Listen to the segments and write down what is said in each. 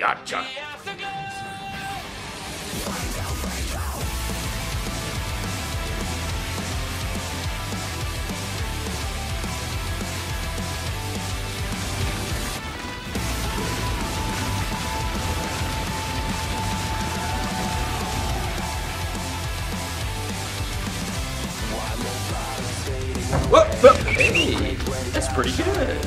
Gotcha. Whoop, whoop. Hey, that's pretty good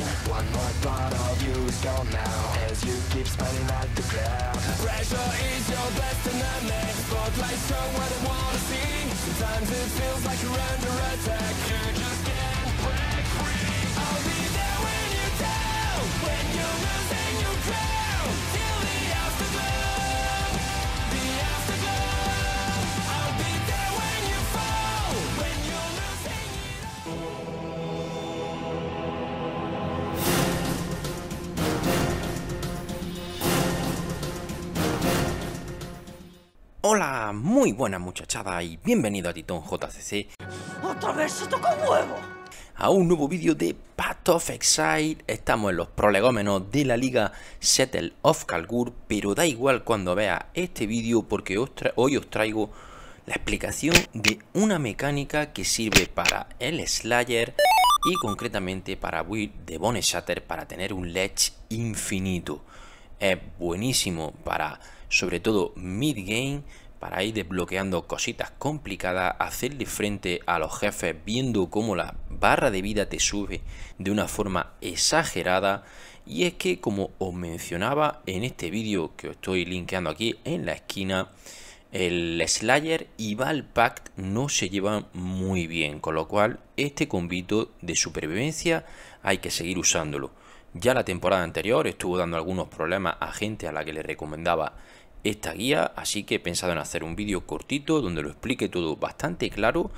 one of you is gone now As you keep smiling at the crowd Pressure is your best enemy Spotlight show what I wanna see Sometimes it feels like you're under attack You just can't break free I'll be there when you down When you're losing your crown Hola, muy buena muchachada y bienvenido a Titón JCC ¡Otra vez se toca un huevo! A un nuevo vídeo de Path of Exile Estamos en los prolegómenos de la liga Settle of Calgur Pero da igual cuando vea este vídeo porque hoy os traigo la explicación de una mecánica que sirve para el Slayer y concretamente para Will de Bone Shatter para tener un ledge infinito es buenísimo para, sobre todo, mid-game, para ir desbloqueando cositas complicadas, hacerle frente a los jefes viendo cómo la barra de vida te sube de una forma exagerada. Y es que, como os mencionaba en este vídeo que os estoy linkeando aquí en la esquina, el Slayer y Valpact no se llevan muy bien, con lo cual este convito de supervivencia hay que seguir usándolo. Ya la temporada anterior estuvo dando algunos problemas a gente a la que le recomendaba esta guía, así que he pensado en hacer un vídeo cortito donde lo explique todo bastante claro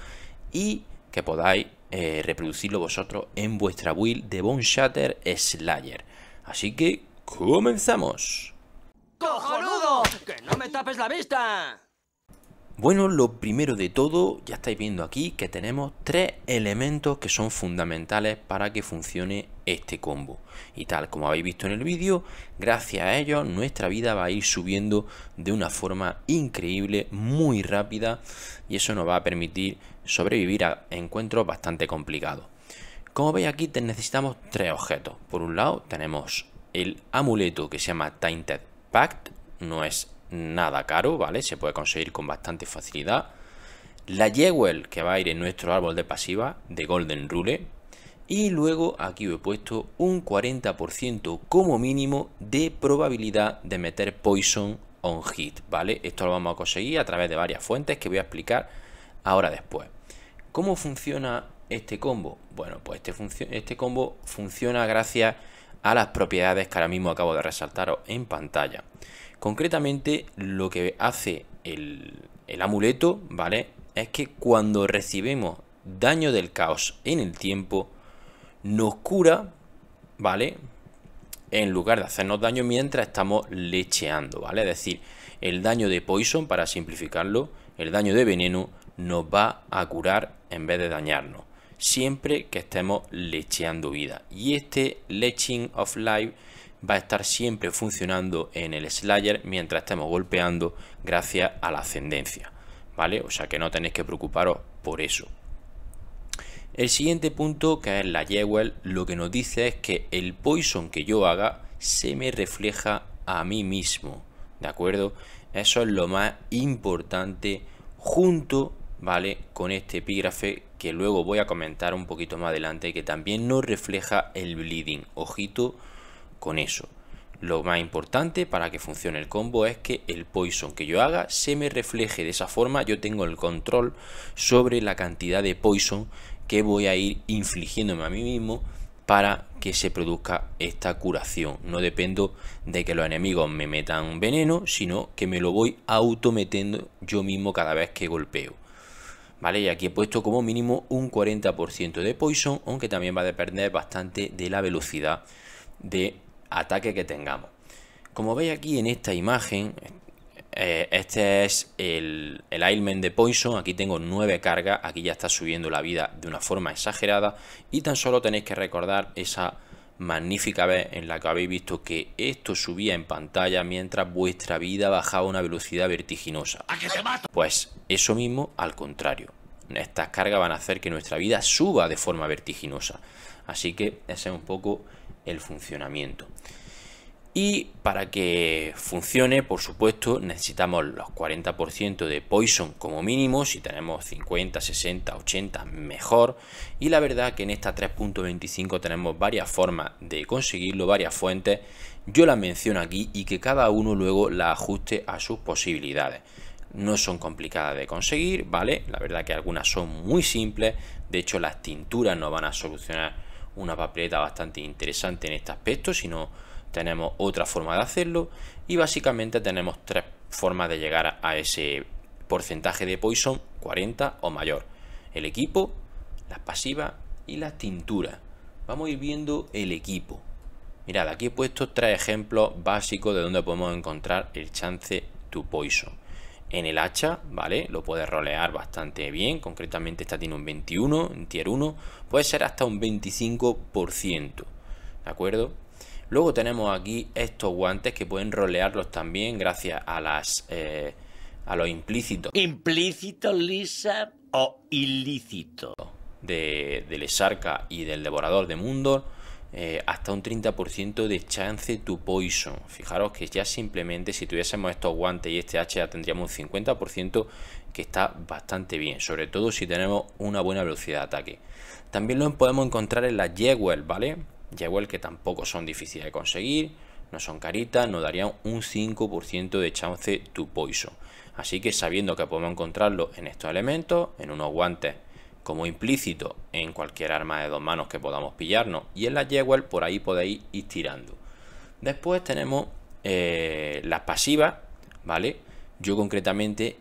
y que podáis eh, reproducirlo vosotros en vuestra build de Bone Shatter Slayer. Así que comenzamos. ¡Cojonudo! ¡Que no me tapes la vista! Bueno, lo primero de todo, ya estáis viendo aquí que tenemos tres elementos que son fundamentales para que funcione este combo. Y tal como habéis visto en el vídeo, gracias a ellos nuestra vida va a ir subiendo de una forma increíble, muy rápida, y eso nos va a permitir sobrevivir a encuentros bastante complicados. Como veis aquí necesitamos tres objetos. Por un lado tenemos el amuleto que se llama Tainted Pact, no es nada caro, ¿vale? Se puede conseguir con bastante facilidad. La Jewel, que va a ir en nuestro árbol de pasiva, de Golden Rule. Y luego aquí he puesto un 40% como mínimo de probabilidad de meter Poison on Hit, ¿vale? Esto lo vamos a conseguir a través de varias fuentes que voy a explicar ahora después. ¿Cómo funciona este combo? Bueno, pues este, este combo funciona gracias a a las propiedades que ahora mismo acabo de resaltaros en pantalla. Concretamente, lo que hace el, el amuleto, ¿vale? Es que cuando recibimos daño del caos en el tiempo, nos cura, ¿vale? En lugar de hacernos daño mientras estamos lecheando, ¿vale? Es decir, el daño de poison, para simplificarlo, el daño de veneno nos va a curar en vez de dañarnos siempre que estemos lecheando vida. Y este Leching of Life va a estar siempre funcionando en el Slayer mientras estemos golpeando gracias a la ascendencia. ¿Vale? O sea que no tenéis que preocuparos por eso. El siguiente punto, que es la Yewel. lo que nos dice es que el poison que yo haga se me refleja a mí mismo. ¿De acuerdo? Eso es lo más importante junto, ¿vale? Con este epígrafe que luego voy a comentar un poquito más adelante, que también no refleja el bleeding. Ojito con eso. Lo más importante para que funcione el combo es que el poison que yo haga se me refleje de esa forma. Yo tengo el control sobre la cantidad de poison que voy a ir infligiéndome a mí mismo para que se produzca esta curación. No dependo de que los enemigos me metan veneno, sino que me lo voy autometiendo yo mismo cada vez que golpeo. ¿vale? Y aquí he puesto como mínimo un 40% de poison, aunque también va a depender bastante de la velocidad de ataque que tengamos. Como veis aquí en esta imagen, eh, este es el, el ailment de Poison, aquí tengo 9 cargas, aquí ya está subiendo la vida de una forma exagerada y tan solo tenéis que recordar esa magnífica vez en la que habéis visto que esto subía en pantalla mientras vuestra vida bajaba a una velocidad vertiginosa. Pues eso mismo al contrario. Estas cargas van a hacer que nuestra vida suba de forma vertiginosa. Así que ese es un poco el funcionamiento. Y para que funcione, por supuesto, necesitamos los 40% de Poison como mínimo, si tenemos 50, 60, 80, mejor. Y la verdad que en esta 3.25 tenemos varias formas de conseguirlo, varias fuentes. Yo las menciono aquí y que cada uno luego la ajuste a sus posibilidades. No son complicadas de conseguir, ¿vale? La verdad que algunas son muy simples. De hecho, las tinturas no van a solucionar una papeleta bastante interesante en este aspecto, sino tenemos otra forma de hacerlo y básicamente tenemos tres formas de llegar a ese porcentaje de poison 40 o mayor. El equipo, las pasivas y las tinturas. Vamos a ir viendo el equipo. Mirad, aquí he puesto tres ejemplos básicos de donde podemos encontrar el chance to poison. En el hacha, ¿vale? Lo puedes rolear bastante bien, concretamente esta tiene un 21, en tier 1, puede ser hasta un 25%, ¿de acuerdo? Luego tenemos aquí estos guantes que pueden rolearlos también gracias a las... Eh, a los implícitos. Implícito, Lisa, o ilícito. De, del esarca y del Devorador de mundo eh, hasta un 30% de chance to poison. Fijaros que ya simplemente si tuviésemos estos guantes y este H ya tendríamos un 50% que está bastante bien, sobre todo si tenemos una buena velocidad de ataque. También lo podemos encontrar en la Jewel, ¿vale? Jewel que tampoco son difíciles de conseguir, no son caritas, nos darían un 5% de chance to poison. Así que sabiendo que podemos encontrarlo en estos elementos, en unos guantes como implícito en cualquier arma de dos manos que podamos pillarnos y en la Jewel por ahí podéis ir tirando. Después tenemos eh, las pasivas, ¿vale? Yo concretamente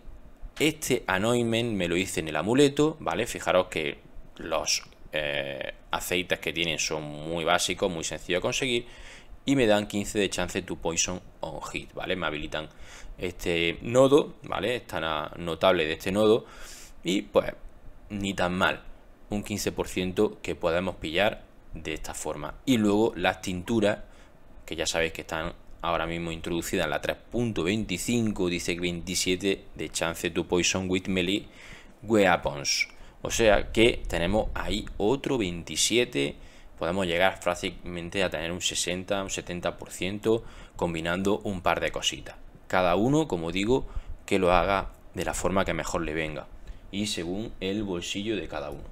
este anointment me lo hice en el amuleto, ¿vale? Fijaros que los eh, aceites que tienen son muy básicos, muy sencillos conseguir. Y me dan 15 de chance to poison on hit, ¿vale? Me habilitan este nodo, ¿vale? Está notable de este nodo. Y pues, ni tan mal. Un 15% que podemos pillar de esta forma. Y luego las tinturas, que ya sabéis que están ahora mismo introducidas en la 3.25, dice que 27 de chance to poison with melee weapons. O sea que tenemos ahí otro 27, podemos llegar fácilmente a tener un 60, un 70% combinando un par de cositas. Cada uno, como digo, que lo haga de la forma que mejor le venga y según el bolsillo de cada uno.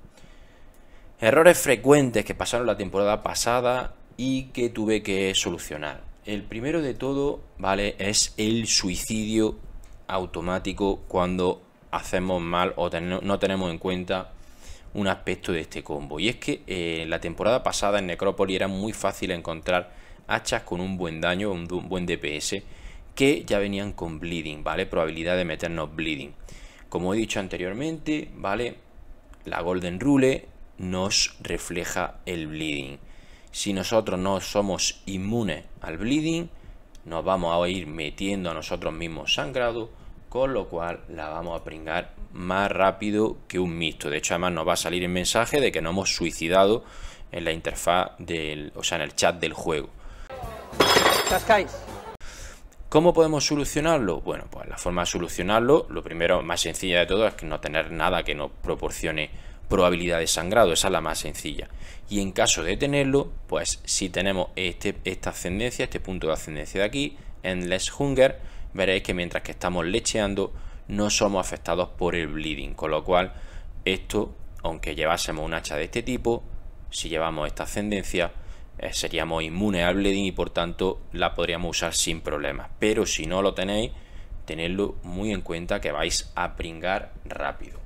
Errores frecuentes que pasaron la temporada pasada y que tuve que solucionar. El primero de todo, ¿vale? Es el suicidio automático cuando hacemos mal o no tenemos en cuenta un aspecto de este combo. Y es que eh, la temporada pasada en Necrópolis era muy fácil encontrar hachas con un buen daño, un, un buen DPS, que ya venían con bleeding, ¿vale? Probabilidad de meternos bleeding. Como he dicho anteriormente, ¿vale? La Golden Rule nos refleja el bleeding. Si nosotros no somos inmunes al bleeding, nos vamos a ir metiendo a nosotros mismos sangrado con lo cual la vamos a pringar más rápido que un mixto. De hecho, además nos va a salir el mensaje de que no hemos suicidado en la interfaz del, o sea, en el chat del juego. ¿Cómo podemos solucionarlo? Bueno, pues la forma de solucionarlo, lo primero, más sencilla de todo, es que no tener nada que nos proporcione probabilidad de sangrado, esa es la más sencilla. Y en caso de tenerlo, pues si tenemos este, esta ascendencia, este punto de ascendencia de aquí, Endless Hunger, veréis que mientras que estamos lecheando no somos afectados por el bleeding, con lo cual esto, aunque llevásemos un hacha de este tipo, si llevamos esta ascendencia, eh, seríamos inmunes al bleeding y por tanto la podríamos usar sin problemas. Pero si no lo tenéis, tenedlo muy en cuenta que vais a pringar rápido.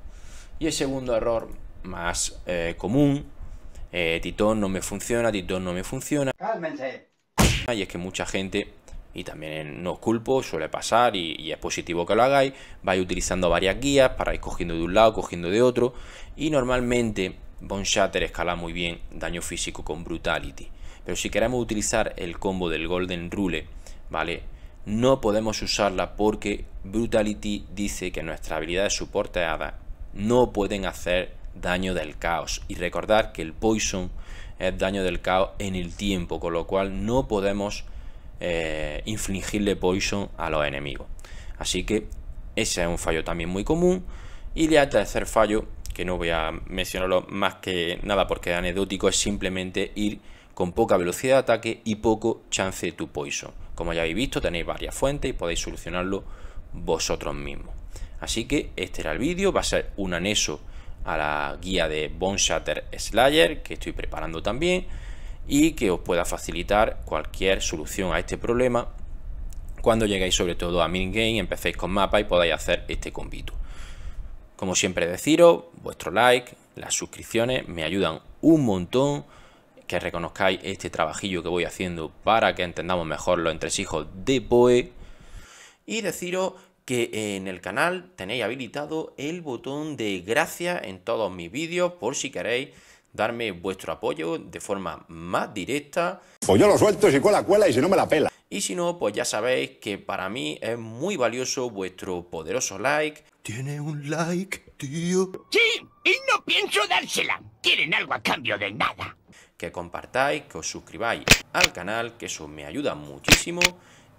Y el segundo error más eh, común, eh, titón no me funciona, titón no me funciona. Cálmense. Y es que mucha gente y también no os culpo, suele pasar y, es positivo que lo hagáis, vais utilizando varias guías para ir cogiendo de un lado, cogiendo de otro y normalmente Bone Shatter escala muy bien daño físico con Brutality, pero si queremos utilizar el combo del Golden Rule, ¿vale? No podemos usarla porque Brutality dice que nuestra habilidad de no pueden hacer daño del caos. Y recordar que el poison es daño del caos en el tiempo, con lo cual no podemos eh, infligirle poison a los enemigos. Así que ese es un fallo también muy común. Y el tercer fallo, que no voy a mencionarlo más que nada porque es anecdótico, es simplemente ir con poca velocidad de ataque y poco chance de tu poison. Como ya habéis visto, tenéis varias fuentes y podéis solucionarlo vosotros mismos. Así que este era el vídeo, va a ser un anexo a la guía de Bone Shatter Slayer que estoy preparando también y que os pueda facilitar cualquier solución a este problema cuando lleguéis sobre todo a minigame, empecéis con mapa y podáis hacer este convito. Como siempre deciros, vuestro like, las suscripciones me ayudan un montón que reconozcáis este trabajillo que voy haciendo para que entendamos mejor los entresijos de Poe y deciros que en el canal tenéis habilitado el botón de gracias en todos mis vídeos por si queréis darme vuestro apoyo de forma más directa. Pues yo lo suelto si cuela, cuela y si no me la pela. Y si no, pues ya sabéis que para mí es muy valioso vuestro poderoso like. Tiene un like, tío. Sí, y no pienso dársela. Quieren algo a cambio de nada. Que compartáis, que os suscribáis al canal, que eso me ayuda muchísimo.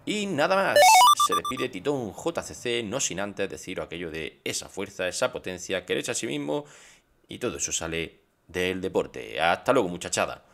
Y nada más, se despide Titón JCC, no sin antes deciros aquello de esa fuerza, esa potencia que le echa a sí mismo y todo eso sale del deporte. Hasta luego, muchachada.